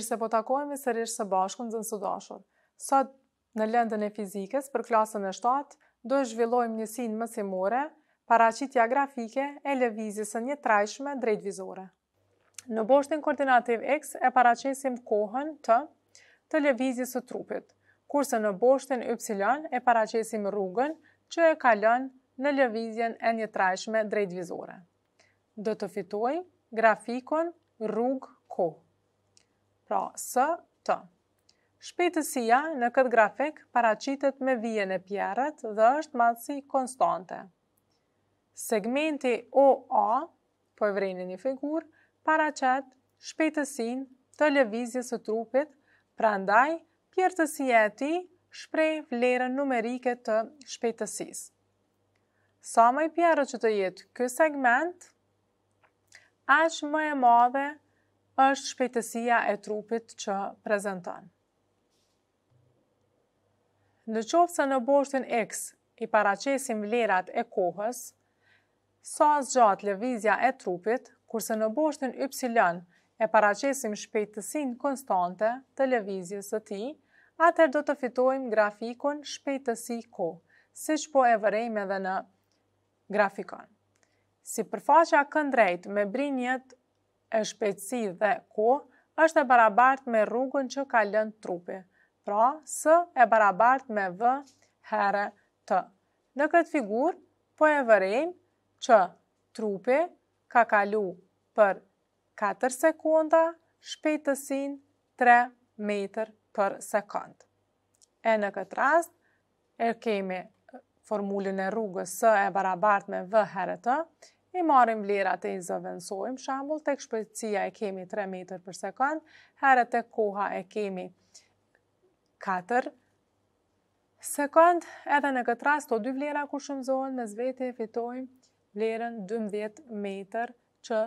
mirë se po takojme sërish së bashku në së dashur. Sot në lëndën e fizikës për klasën e 7, do e zhvillojmë njësin mësimore, paracitja grafike e levizisë një trajshme drejt vizore. Në boshtin koordinativ X e paracisim kohën të të së trupit, kurse në boshtin Y e paracisim rrugën që e kalën në levizjen e një trajshme drejt vizore. Do të fitoj grafikon rrugë kohë. Pra, S, T. Shpejtësia në këtë grafik paracitet me vijen e pjerët dhe është matësi konstante. Segmenti A, po e vrejnë një figur, paracet shpejtësin të levizjes së trupit, prandaj pjertësia e ti shprej vlerën numerike të shpejtësis. Sa më i pjerët që të jetë kë segment, aq më e madhe është shpejtësia e trupit që prezentan. Në qovë se në boshtin X i paracesim vlerat e kohës, sa so zgjat levizja e trupit, kurse në boshtin Y e paracesim shpejtësin konstante të levizjes të ti, atër do të fitojmë grafikon shpejtësi ko, si që po e vërejmë edhe në grafikon. Si përfaqa këndrejt me brinjet e shpejtësi dhe ko është e barabart me rrugën që kalën trupi. Pra, së e barabart me vë herë të. Në këtë figur, po e vërejmë që trupi ka kalu për 4 sekunda shpejtësin 3 meter për sekund. E në këtë rast, e kemi formulën e rrugës së e barabart me vë herë të, i marim vlera të izavënsojmë, shambull të këshpërcia e kemi 3 meter për sekund, herë të koha e kemi 4 sekund, edhe në këtë rast të dy vlera ku shumëzohen, me zveti e fitojmë vlerën 12 meter që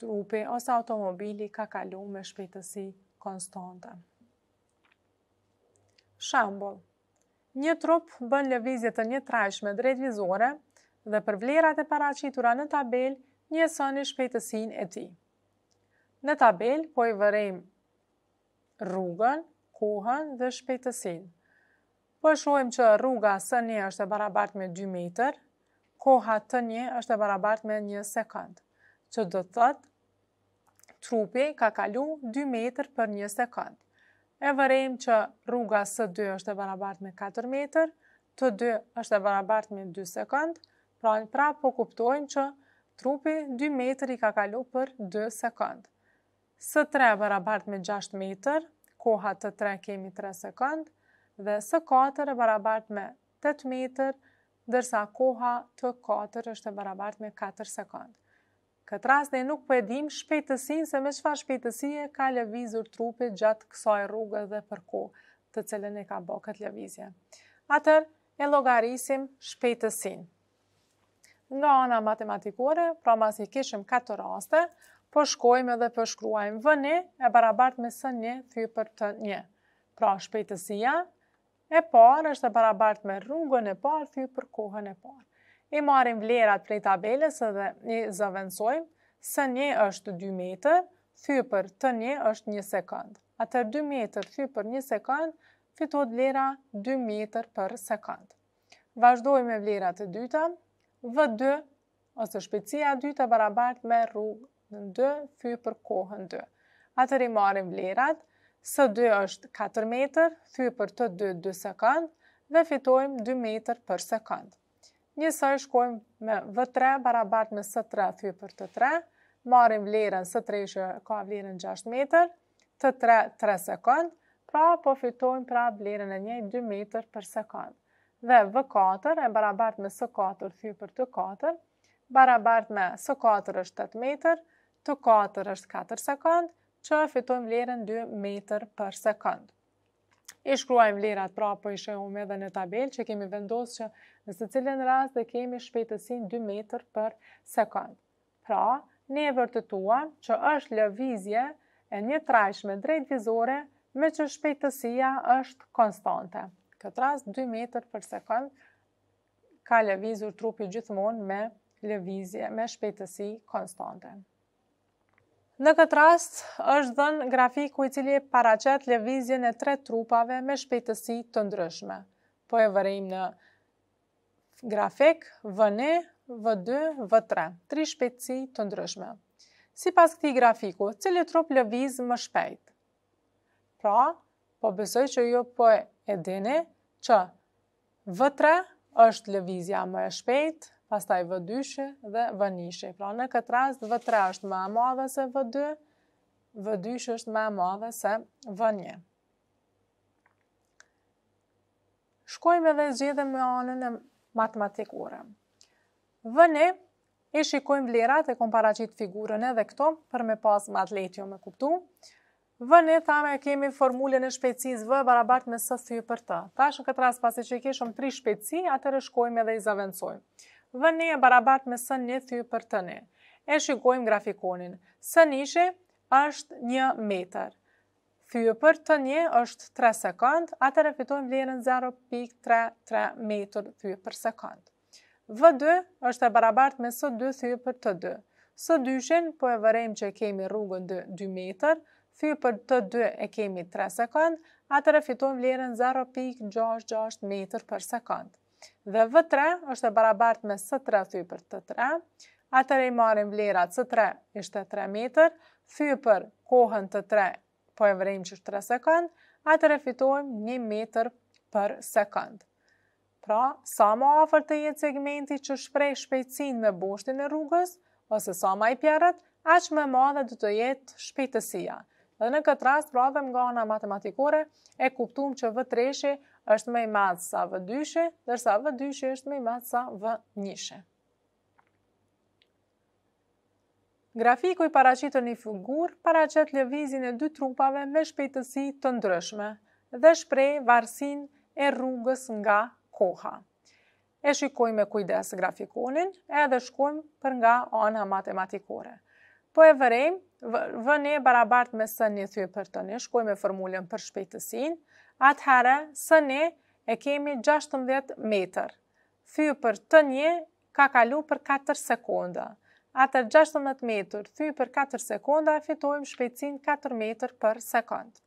trupi ose automobili ka kalu me shpejtësi konstante. Shambull, një trup bën lëvizje të një trajshme drejt vizore, dhe për vlerat e paracitura në tabel njësën i shpejtësin e ti. Në tabel po i vërem rrugën, kohën dhe shpejtësin. Po e shohem që rruga së një është e barabart me 2 meter, koha të një është e barabart me 1 sekund, që do të thëtë trupi ka kalu 2 meter për 1 sekund. E vërem që rruga së 2 është e barabart me 4 meter, të 2 është e barabart me 2 sekund, Pra në prapë po kuptojmë që trupi 2 i ka kalu për 2 sekund. Së 3 barabart me 6 meter, koha të 3 kemi 3 sekund, dhe së 4 e barabart me 8 meter, dërsa koha të 4 është e barabart me 4 sekund. Këtë ras ne nuk po e dim shpejtësinë se me çfarë shpejtësie ka lëvizur trupi gjatë kësaj rrugë dhe për kohë të cilën e ka bërë këtë lëvizje. Atër e llogarisim shpejtësinë nga ana matematikore, pra mas i kishëm 4 raste, përshkojmë po edhe përshkruajmë po vëni e barabart me së një thy për të një. Pra shpejtësia e parë është e barabart me rrungën e parë thy për kohën e parë. I marim vlerat prej tabeles edhe i zëvendësojmë, së një është 2 meter, thy për të një është 1 sekund. Atër 2 meter thy për 1 sekund, fitot vlera 2 meter për sekund. Vajzdojmë me vlerat e dyta, V2 ose shpejtësia 2 të barabart me rrugë në 2 thy për kohën 2. Atër i marim vlerat, së 2 është 4 meter, thy për të 2 2 sekund, dhe fitojmë 2 meter për sekund. Njësoj shkojmë me V3 barabart me së 3 thy për të 3, marim vlerën së 3 që ka vlerën 6 meter, të 3 3 sekund, pra po fitojmë pra vlerën e njëj 2 meter për sekund dhe V4 e barabart me S4 thyrë për T4, barabart me S4 është 8 meter, T4 është 4 sekund, që fitojmë vlerën 2 meter për sekund. I shkruajmë vlerat pra, po i shëjmë edhe në tabelë që kemi vendosë që në së cilën rast dhe kemi shpejtësin 2 meter për sekund. Pra, ne e vërtetuam që është lëvizje e një trajshme drejt vizore me që shpejtësia është konstante këtë rast 2 metër për sekund ka lëvizur trupi gjithmonë me lëvizje, me shpejtësi konstante. Në këtë rast është dhën grafiku i cili paraqet lëvizjen e tre trupave me shpejtësi të ndryshme. Po e vërejmë në grafik V1, V2, V3, tri shpejtësi të ndryshme. Si pas këti grafiku, cili trup lëviz më shpejt? Pra, po besoj që jo po e dini që V3 është lëvizja më e shpejt, pastaj V2 dhe V1. Pra në këtë rast V3 është më e madhe se V2, V2 është më e madhe se V1. Shkojmë edhe zgjedhe me anën e matematikore. V1 e shikojmë vlerat e komparacit figurën edhe këto për me pas matletjo me kuptu. V në thame kemi formulën e shpejtësisë V barabart me së thyë për të. Tash në këtë ras pasi që i keshëm tri shpejtësi, atër e shkojmë edhe i zavendësojmë. V në e barabart me së një thyë për të në. E shikojmë grafikonin. Së nishe është një meter. Thyë për të një është 3 sekund, atër e fitojmë vlerën 0.33 meter thyë për sekund. V2 është e barabart me së 2 thyë për të 2. Së dyshin, po e vërejmë që kemi rrugën 2 meter, fy për të dy e kemi 3 sekund, atër e vlerën 0.66 meter për sekund. Dhe V3 është e barabart me S3 fy për të 3, atër e i marim vlera S3 ishte 3 meter, fy për kohën të 3, po e vërim që është 3 sekund, atër e 1 meter për sekund. Pra, sa më afer të jetë segmenti që shprej shpejtësin në bushtin e rrugës, ose sa më i pjarët, aq më madhe du të jetë shpejtësia. Dhe në këtë rast, dhe nga ona matematikore e kuptum që vë 3 është me i madhë sa vë 2-she, dërsa vë 2 është me i madhë sa vë 1 Grafiku i paracitë një figur, paracet lëvizin e dy trupave me shpejtësi të ndryshme dhe shprej varsin e rrugës nga koha. E shikojmë me kujdes grafikonin edhe shkojmë për nga ona matematikore. Po e vërejmë, vën e barabartë me së një thyë për të një, shkojmë e formulën për shpejtësin, atëherë së një e kemi 16 meter. Thyë për të një ka kalu për 4 sekunda. Atër 16 meter thyë për 4 sekunda, fitojmë shpejtësin 4 meter për sekund.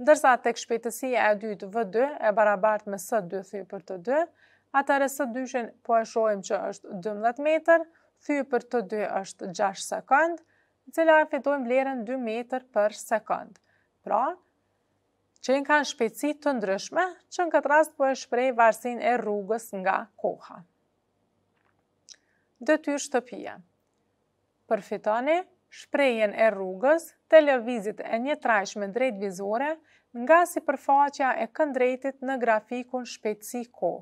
Ndërsa tek shpejtësia e dytë V2 e barabartë me së 2 thyë për të 2, atër e së dyshin po e shojmë që është 12 meter, thyë për të dy është 6 sekund, cila e fitojnë vlerën 2 meter për sekund. Pra, që në kanë shpecit të ndryshme, që në këtë rast po e shprej varsin e rrugës nga koha. Dëtyr shtëpia Përfitoni shprejen e rrugës, televizit e një trajshme drejt vizore, nga si përfaqja e këndrejtit në grafikun shpecit ko,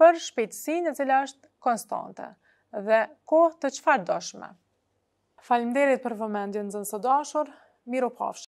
për shpecit në cila është konstante dhe kohë të qfar doshme. Falimderit për vëmendjën zënë së doshur, Miro pofsh.